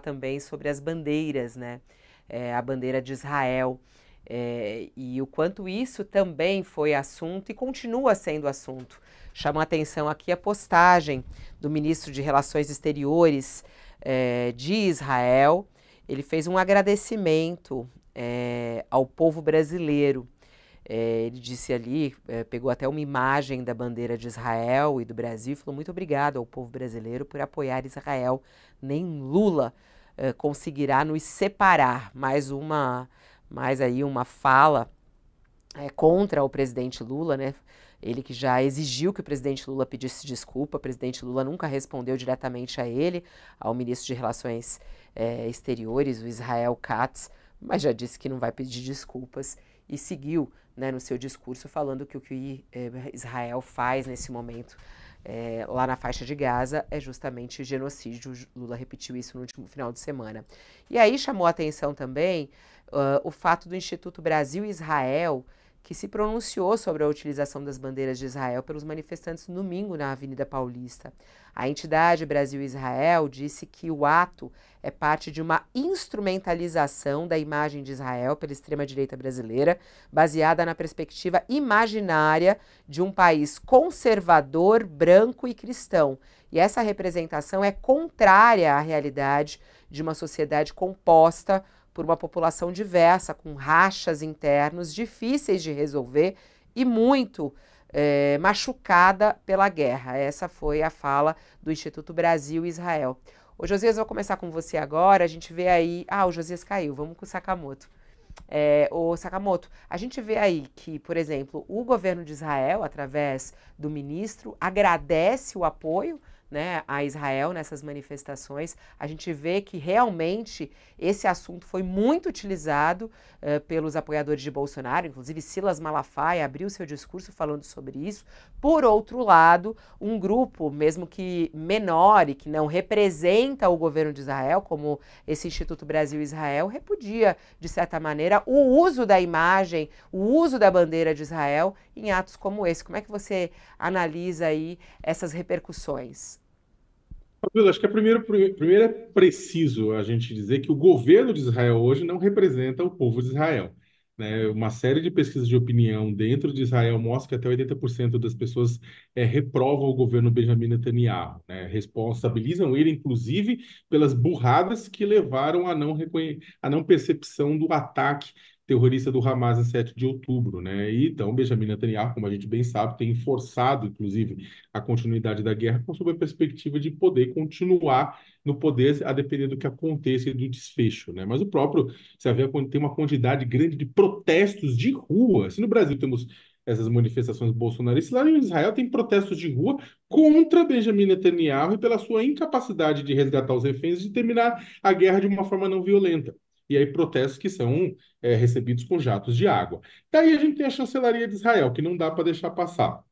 também sobre as bandeiras, né? É, a bandeira de Israel. É, e o quanto isso também foi assunto e continua sendo assunto. Chama atenção aqui a postagem do ministro de Relações Exteriores é, de Israel. Ele fez um agradecimento é, ao povo brasileiro é, ele disse ali, é, pegou até uma imagem da bandeira de Israel e do Brasil e falou: muito obrigado ao povo brasileiro por apoiar Israel. Nem Lula é, conseguirá nos separar. Mais uma, mais aí uma fala é, contra o presidente Lula, né? Ele que já exigiu que o presidente Lula pedisse desculpa, o presidente Lula nunca respondeu diretamente a ele, ao ministro de Relações é, Exteriores, o Israel Katz, mas já disse que não vai pedir desculpas e seguiu né, no seu discurso falando que o que eh, Israel faz nesse momento é, lá na faixa de Gaza é justamente genocídio. Lula repetiu isso no último final de semana. E aí chamou a atenção também uh, o fato do Instituto Brasil Israel que se pronunciou sobre a utilização das bandeiras de Israel pelos manifestantes no domingo na Avenida Paulista. A entidade Brasil-Israel disse que o ato é parte de uma instrumentalização da imagem de Israel pela extrema-direita brasileira, baseada na perspectiva imaginária de um país conservador, branco e cristão. E essa representação é contrária à realidade de uma sociedade composta por uma população diversa, com rachas internos difíceis de resolver e muito é, machucada pela guerra. Essa foi a fala do Instituto Brasil Israel. O Josias, vou começar com você agora. A gente vê aí. Ah, o Josias caiu, vamos com o Sakamoto. É, o Sakamoto, a gente vê aí que, por exemplo, o governo de Israel, através do ministro, agradece o apoio né, a Israel nessas manifestações. A gente vê que realmente esse assunto foi muito utilizado uh, pelos apoiadores de Bolsonaro, inclusive Silas Malafaia abriu seu discurso falando sobre isso. Por outro lado, um grupo, mesmo que menor e que não representa o governo de Israel, como esse Instituto Brasil-Israel, repudia, de certa maneira, o uso da imagem, o uso da bandeira de Israel em atos como esse. Como é que você analisa aí essas repercussões? Acho que a primeiro, primeiro é preciso a gente dizer que o governo de Israel hoje não representa o povo de Israel. Né? Uma série de pesquisas de opinião dentro de Israel mostra que até 80% das pessoas é, reprovam o governo Benjamin Netanyahu, né? responsabilizam ele, inclusive, pelas burradas que levaram à não, reconhe... à não percepção do ataque terrorista do Hamas em 7 de outubro, né? E então Benjamin Netanyahu, como a gente bem sabe, tem forçado, inclusive, a continuidade da guerra com a perspectiva de poder continuar no poder a depender do que aconteça e do desfecho, né? Mas o próprio você vê tem uma quantidade grande de protestos de rua. Se no Brasil temos essas manifestações bolsonaristas, lá em Israel tem protestos de rua contra Benjamin Netanyahu e pela sua incapacidade de resgatar os reféns e de terminar a guerra de uma forma não violenta e aí protestos que são é, recebidos com jatos de água. Daí a gente tem a chancelaria de Israel, que não dá para deixar passar.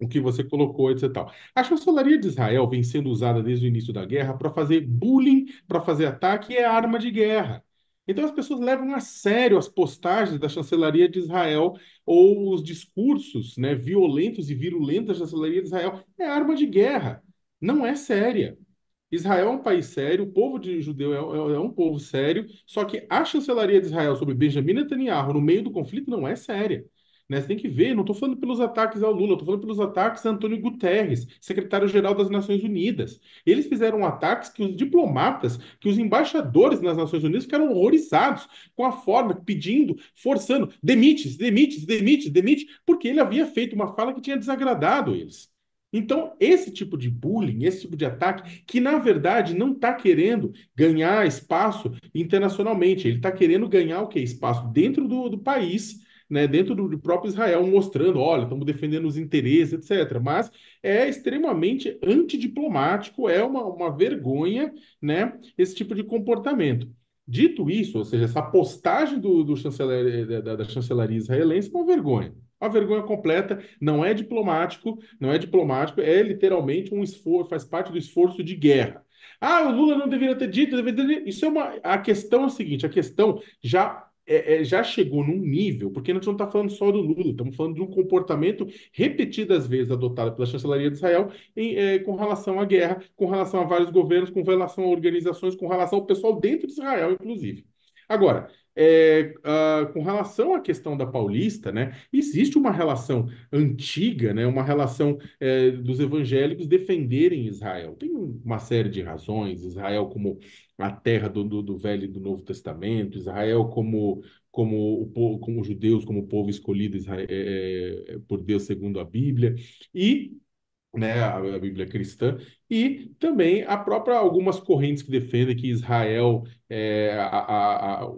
O que você colocou, etc. Tal. A chancelaria de Israel vem sendo usada desde o início da guerra para fazer bullying, para fazer ataque e é arma de guerra. Então as pessoas levam a sério as postagens da chancelaria de Israel ou os discursos né, violentos e virulentos da chancelaria de Israel. É arma de guerra. Não é séria. Israel é um país sério, o povo de judeu é, é, é, um povo sério, só que a chancelaria de Israel sobre Benjamin Netanyahu no meio do conflito não é séria. Né? Você tem que ver, não estou falando pelos ataques ao Lula, estou falando pelos ataques a Antônio Guterres, secretário-geral das Nações Unidas. Eles fizeram ataques que os diplomatas, que os embaixadores nas Nações Unidas ficaram horrorizados com a forma, pedindo, forçando, demite, demite, demite, demite, porque ele havia feito uma fala que tinha desagradado eles. Então, esse tipo de bullying, esse tipo de ataque, que na verdade não está querendo ganhar espaço internacionalmente, ele está querendo ganhar o que? Espaço dentro do, do país, né, dentro do, do próprio Israel, mostrando, olha, estamos defendendo os interesses, etc. Mas é extremamente antidiplomático, é uma, uma vergonha né, esse tipo de comportamento. Dito isso, ou seja, essa postagem do, do chanceler, da, da chancelaria israelense é uma vergonha uma vergonha completa não é diplomático, não é diplomático, é literalmente um esforço, faz parte do esforço de guerra. Ah, o Lula não deveria ter dito, deveria ter... isso é uma. A questão é a seguinte: a questão já é, é, já chegou num nível, porque a gente não está falando só do Lula, estamos falando de um comportamento repetidas vezes adotado pela chancelaria de Israel em, é, com relação à guerra, com relação a vários governos, com relação a organizações, com relação ao pessoal dentro de Israel, inclusive. Agora, é, uh, com relação à questão da paulista, né, existe uma relação antiga, né, uma relação é, dos evangélicos defenderem Israel. Tem uma série de razões, Israel como a terra do, do, do Velho e do Novo Testamento, Israel como como o povo, como os judeus, como o povo escolhido Israel, é, é, por Deus segundo a Bíblia e né, a, a Bíblia cristã, e também a própria algumas correntes que defendem que Israel é, a, a, a,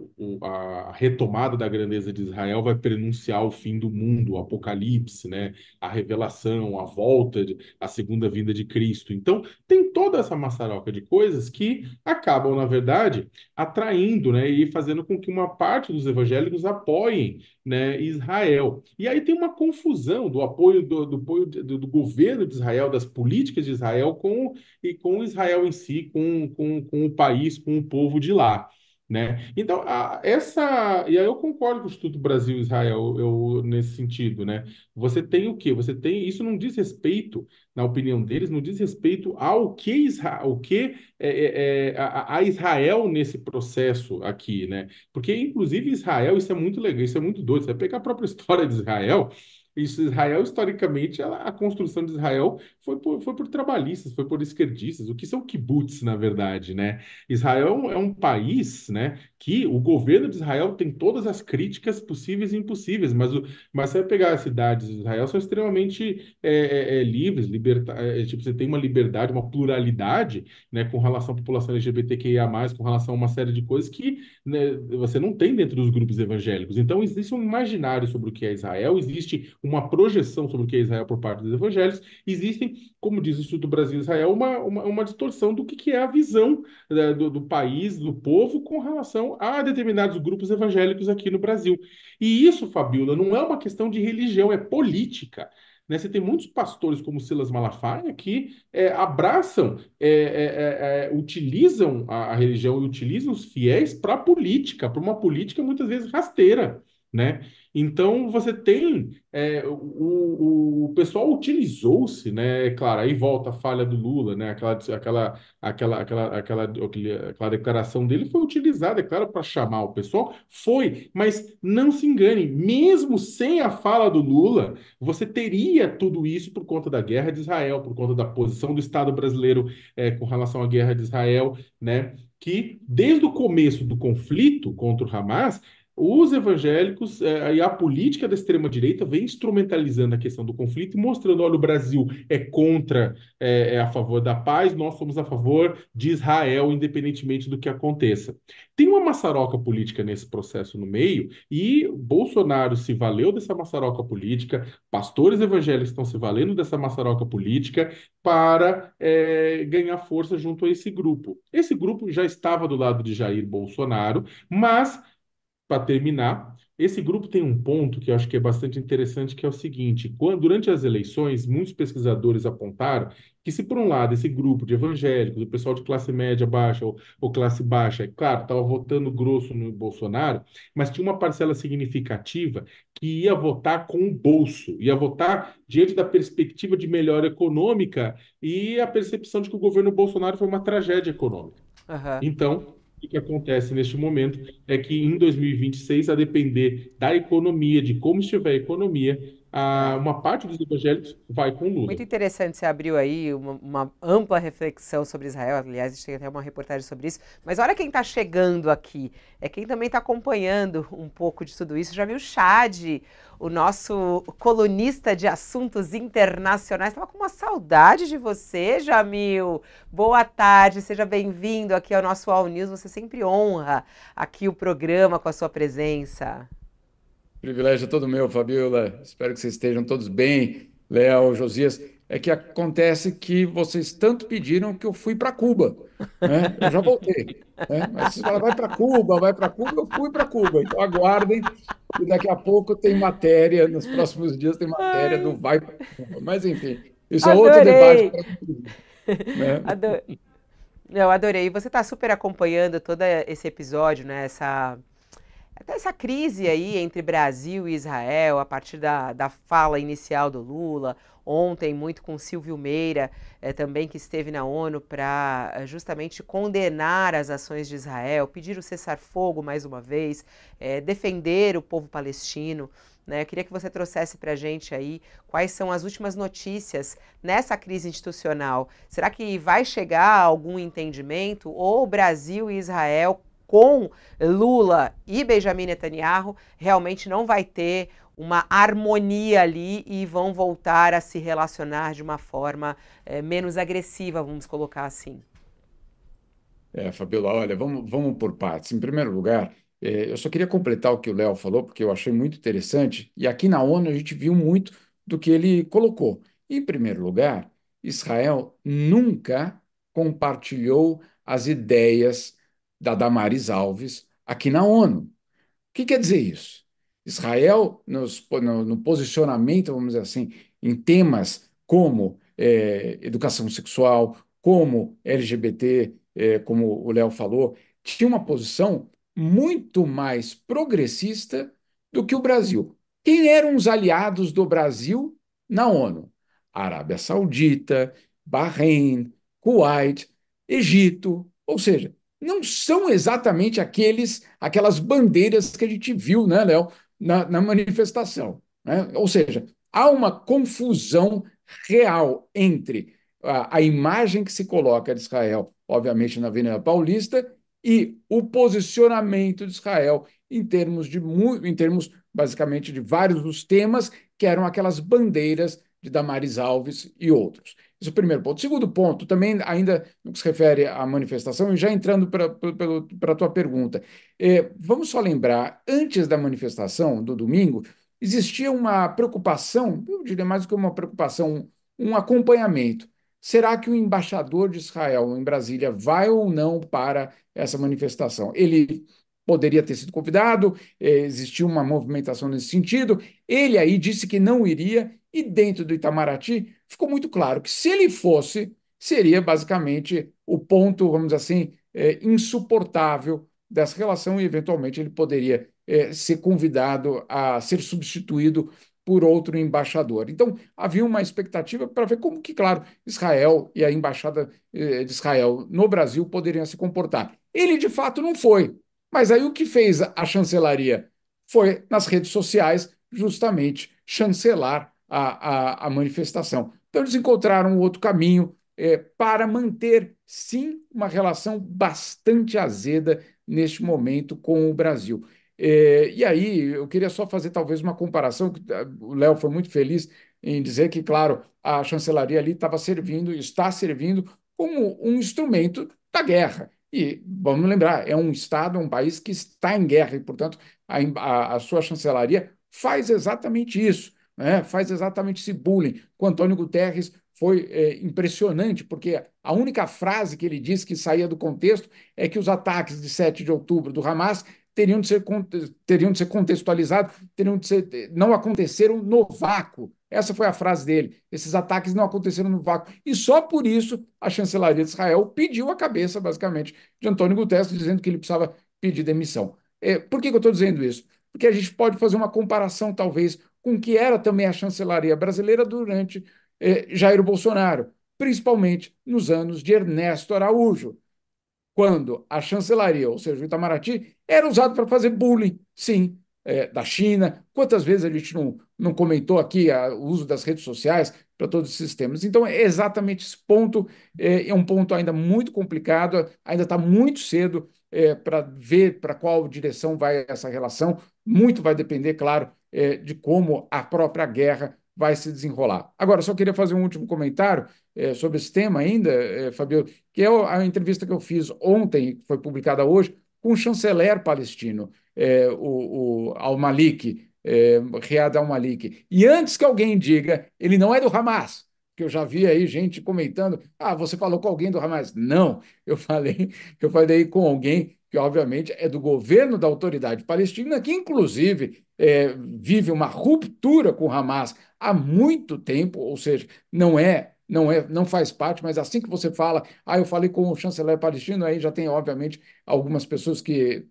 a, retomada da grandeza de Israel vai prenunciar o fim do mundo, o apocalipse, né? a revelação, a volta, de, a segunda vinda de Cristo. Então, tem toda essa maçaroca de coisas que acabam, na verdade, atraindo né? e fazendo com que uma parte dos evangélicos apoiem né? Israel. E aí tem uma confusão do apoio do, do, do, do governo de Israel, das políticas de Israel com com, e com Israel em si, com, com, com o país, com o povo de lá. Né? Então, a, essa. E aí eu concordo com o Instituto Brasil Israel eu, nesse sentido, né? Você tem o quê? Você tem. Isso não diz respeito, na opinião deles, não diz respeito ao que, Israel, ao que é, é, é a, a, Israel nesse processo aqui, né? Porque, inclusive, Israel, isso é muito legal, isso é muito doido. Você pega a própria história de Israel, isso, Israel, historicamente, ela, a construção de Israel foi por, foi por trabalhistas, foi por esquerdistas, o que são kibbutz, na verdade, né? Israel é um é país, né, que o governo de Israel tem todas as críticas possíveis e impossíveis, mas, o, mas você vai pegar as cidades de Israel, são extremamente é, é, é, livres, liberta, é, é, tipo, você tem uma liberdade, uma pluralidade, né, com relação à população LGBTQIA+, com relação a uma série de coisas que né, você não tem dentro dos grupos evangélicos. Então, existe um imaginário sobre o que é Israel, existe uma projeção sobre o que é Israel por parte dos evangélicos, existem, como diz o Instituto Brasil Israel, uma, uma, uma distorção do que, que é a visão né, do, do país, do povo, com relação a determinados grupos evangélicos aqui no Brasil. E isso, Fabiola, não é uma questão de religião, é política. Né? Você tem muitos pastores como Silas Malafaia que é, abraçam, é, é, é, é utilizam a, a religião e utilizam os fiéis para a política, para uma política muitas vezes rasteira né? Então você tem é, o, o, pessoal utilizou-se, né? É claro, aí volta a falha do Lula, né? Aquela, aquela, aquela, aquela, aquela, aquela declaração dele foi utilizada, é claro, para chamar o pessoal, foi, mas não se engane, mesmo sem a fala do Lula, você teria tudo isso por conta da guerra de Israel, por conta da posição do Estado brasileiro é, com relação à guerra de Israel, né? que desde o começo do conflito contra o Hamas os evangélicos e é, a política da extrema-direita vem instrumentalizando a questão do conflito e mostrando: olha, o Brasil é contra, é, é, a favor da paz, nós somos a favor de Israel, independentemente do que aconteça. Tem uma maçaroca política nesse processo no meio, e Bolsonaro se valeu dessa maçaroca política, pastores evangélicos estão se valendo dessa maçaroca política para é, ganhar força junto a esse grupo. Esse grupo já estava do lado de Jair Bolsonaro, mas para terminar, esse grupo tem um ponto que eu acho que é bastante interessante, que é o seguinte: quando, durante as eleições, muitos pesquisadores apontaram que, se por um lado esse grupo de evangélicos, o pessoal de classe média baixa ou, ou classe baixa, é claro, estava votando grosso no Bolsonaro, mas tinha uma parcela significativa que ia votar com o bolso, ia votar diante da perspectiva de melhora econômica e a percepção de que o governo Bolsonaro foi uma tragédia econômica. Uhum. Então, o que acontece neste momento é que em 2026, a depender da economia, de como estiver a economia, ah, uma parte dos evangélicos vai com Lula. Muito interessante, você abriu aí uma, uma, ampla reflexão sobre Israel, aliás, tem até uma reportagem sobre isso, mas olha quem está chegando aqui, é quem também está acompanhando um pouco de tudo isso, já viu Chad, o nosso colunista de assuntos internacionais, estava com uma saudade de você, Jamil, boa tarde, seja bem-vindo aqui ao nosso All News, você sempre honra aqui o programa com a sua presença. Privilégio é todo meu, Fabiola. Espero que vocês estejam todos bem, Léo, Josias. É que acontece que vocês tanto pediram que eu fui para Cuba. Né? Eu já voltei. Né? Mas vocês falam, vai para Cuba, vai para Cuba, eu fui para Cuba. Então aguardem, e daqui a pouco tem matéria, nos próximos dias tem matéria do vai para Cuba. Mas enfim, isso Adorei. é outro debate. Né? Adorei. Eu adorei. E você está super acompanhando todo esse episódio, né? Essa até essa crise aí entre Brasil e Israel, a partir da, da fala inicial do Lula, ontem muito com Silvio Meira, eh, também que esteve na ONU para eh, justamente condenar as ações de Israel, pedir o cessar-fogo mais uma vez, eh, defender o povo palestino. Né? Eu queria que você trouxesse para a gente aí quais são as últimas notícias nessa crise institucional. Será que vai chegar a algum entendimento ou o Brasil e Israel com Lula e Benjamin Netanyahu realmente não vai ter uma harmonia ali e vão voltar a se relacionar de uma forma é, menos agressiva, vamos colocar assim. É, Fabiola, olha, vamos, vamos por partes. Em primeiro lugar, é, eu só queria completar o que o Léo falou, porque eu achei muito interessante, e aqui na ONU a gente viu muito do que ele colocou. Em primeiro lugar, Israel nunca compartilhou as ideias da Damares Alves aqui na ONU. O que quer dizer isso? Israel, nos, no, no, posicionamento, vamos dizer assim, em temas como é, educação sexual, como LGBT, é, eh, como o Léo falou, tinha uma posição muito mais progressista do que o Brasil. Quem eram os aliados do Brasil na ONU? Arábia Saudita, Bahrein, Kuwait, Egito, ou seja, não são exatamente aqueles, aquelas bandeiras que a gente viu, né, Léo, na, na manifestação. Né? Ou seja, há uma confusão real entre a, a imagem que se coloca de Israel, obviamente, na Avenida Paulista, e o posicionamento de Israel em termos de em termos basicamente de vários dos temas que eram aquelas bandeiras de Damaris Alves e outros. Esse é o primeiro ponto. Segundo ponto, também ainda no que se refere à manifestação, e já entrando para a tua pergunta, é, vamos só lembrar, antes da manifestação, do domingo, existia uma preocupação, eu diria mais do que uma preocupação, um acompanhamento. Será que o embaixador de Israel em Brasília vai ou não para essa manifestação? Ele poderia ter sido convidado, é, existiu uma movimentação nesse sentido. Ele aí disse que não iria, e dentro do Itamaraty ficou muito claro que se ele fosse, seria basicamente o ponto, vamos dizer assim, é, insuportável dessa relação, e eventualmente ele poderia é, ser convidado a ser substituído por outro embaixador. Então, havia uma expectativa para ver como que, claro, Israel e a embaixada é, de Israel no Brasil poderiam se comportar. Ele, de fato, não foi. Mas aí o que fez a chancelaria? Foi, nas redes sociais, justamente chancelar a, a, a manifestação. Então, eles encontraram outro caminho é, para manter, sim, uma relação bastante azeda neste momento com o Brasil. É, e aí, eu queria só fazer talvez uma comparação, ah, o Léo foi muito feliz em dizer que, claro, a chancelaria ali estava servindo, está servindo como um instrumento da guerra. E vamos lembrar, é um Estado, é um país que está em guerra, e, portanto, a, a, a sua chancelaria faz exatamente isso, né? faz exatamente esse bullying. Com Antônio Guterres foi é, impressionante, porque a única frase que ele disse que saía do contexto é que os ataques de 7 de outubro do Hamas teriam de ser, teriam de ser contextualizados, teriam de ser, não aconteceram no vácuo, essa foi a frase dele. Esses ataques não aconteceram no vácuo. E só por isso a chancelaria de Israel pediu a cabeça, basicamente, de Antônio Guterres, dizendo que ele precisava pedir demissão. É, por que, que eu estou dizendo isso? Porque a gente pode fazer uma comparação, talvez, com o que era também a chancelaria brasileira durante é, Jair Bolsonaro, principalmente nos anos de Ernesto Araújo, quando a chancelaria, ou seja, o Itamaraty, era usado para fazer bullying, sim, é, da China, quantas vezes a gente não, não comentou aqui a, o uso das redes sociais para todos esses temas. Então, é exatamente esse ponto, é, é um ponto ainda muito complicado, ainda está muito cedo é, para ver para qual direção vai essa relação. Muito vai depender, claro, é, de como a própria guerra vai se desenrolar. Agora, só queria fazer um último comentário é, sobre esse tema ainda, é, Fabio, que é a entrevista que eu fiz ontem, que foi publicada hoje, com o chanceler palestino, é, o, o Al-Malik, é, Riad al-Malik. E antes que alguém diga, ele não é do Hamas, que eu já vi aí gente comentando, ah, você falou com alguém do Hamas. Não, eu falei, eu falei com alguém que, obviamente, é do governo da autoridade palestina, que, inclusive, é, vive uma ruptura com o Hamas há muito tempo, ou seja, não é não, é, não faz parte, mas assim que você fala, ah, eu falei com o chanceler palestino, aí já tem, obviamente, algumas pessoas que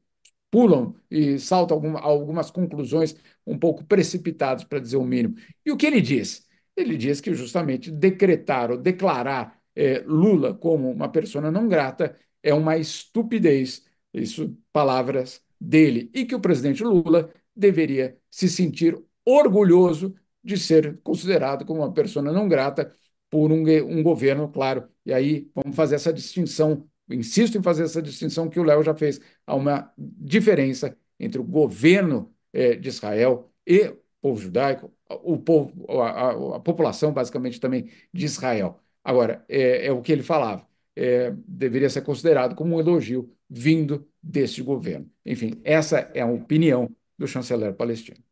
pulam e saltam algum, algumas conclusões um pouco precipitadas, para dizer o mínimo. E o que ele diz? Ele diz que justamente decretar ou declarar é, Lula como uma pessoa não grata é uma estupidez, isso palavras dele, e que o presidente Lula deveria se sentir orgulhoso de ser considerado como uma pessoa não grata por um, um governo, claro. E aí vamos fazer essa distinção, insisto em fazer essa distinção que o Léo já fez. Há uma diferença entre o governo eh, de Israel e o povo judaico, o povo, a, a, a população, basicamente, também de Israel. Agora, é, é o que ele falava. É, deveria ser considerado como um elogio vindo deste governo. Enfim, essa é a opinião do chanceler palestino.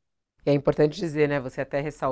É importante dizer, né? Você até ressalta.